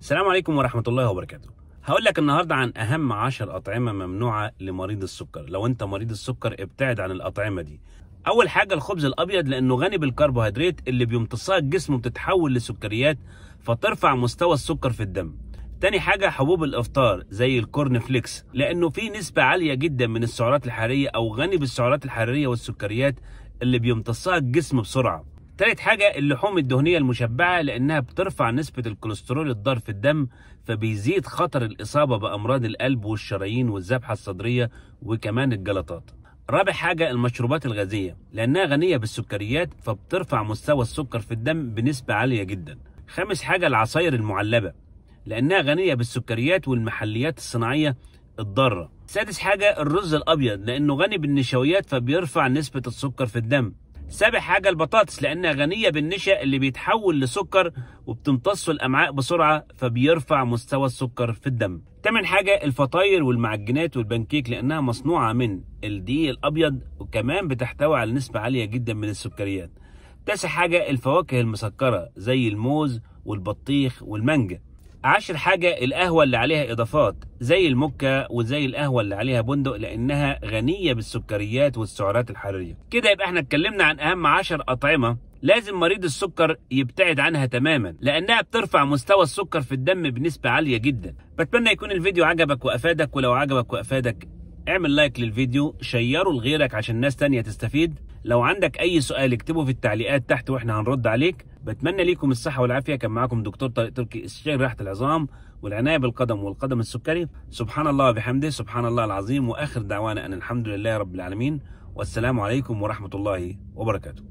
السلام عليكم ورحمة الله وبركاته هقول لك النهاردة عن أهم 10 أطعمة ممنوعة لمريض السكر لو أنت مريض السكر ابتعد عن الأطعمة دي أول حاجة الخبز الأبيض لأنه غني بالكربوهيدرات اللي بيمتصها الجسم وبتتحول لسكريات فترفع مستوى السكر في الدم تاني حاجة حبوب الإفطار زي الكورن فليكس لأنه فيه نسبة عالية جدا من السعرات الحرارية أو غني بالسعرات الحرارية والسكريات اللي بيمتصها الجسم بسرعة تالت حاجة اللحوم الدهنية المشبعة لأنها بترفع نسبة الكوليسترول الضار في الدم فبيزيد خطر الإصابة بأمراض القلب والشرايين والذبحة الصدرية وكمان الجلطات رابع حاجة المشروبات الغازية لأنها غنية بالسكريات فبترفع مستوى السكر في الدم بنسبة عالية جدا خامس حاجة العصاير المعلبة لأنها غنية بالسكريات والمحليات الصناعية الضارة سادس حاجة الرز الأبيض لأنه غني بالنشويات فبيرفع نسبة السكر في الدم سابع حاجة البطاطس لأنها غنية بالنشا اللي بيتحول لسكر وبتمتصه الأمعاء بسرعة فبيرفع مستوى السكر في الدم. تامن حاجة الفطاير والمعجنات والبنكيك لأنها مصنوعة من الدقيق الأبيض وكمان بتحتوي على نسبة عالية جدا من السكريات. تاسع حاجة الفواكه المسكرة زي الموز والبطيخ والمانجا. عشر حاجة القهوة اللي عليها إضافات زي المكة وزي القهوة اللي عليها بندق لأنها غنية بالسكريات والسعرات الحرارية كده يبقى احنا اتكلمنا عن أهم عشر أطعمة لازم مريض السكر يبتعد عنها تماما لأنها بترفع مستوى السكر في الدم بنسبة عالية جدا بتمنى يكون الفيديو عجبك وأفادك ولو عجبك وأفادك اعمل لايك للفيديو شيره لغيرك عشان ناس تانية تستفيد لو عندك اي سؤال اكتبه في التعليقات تحت واحنا هنرد عليك بتمنى ليكم الصحة والعافية كان معاكم دكتور طارق تركي استشاري راحة العظام والعناية بالقدم والقدم السكري سبحان الله وبحمده سبحان الله العظيم واخر دعوانا ان الحمد لله رب العالمين والسلام عليكم ورحمة الله وبركاته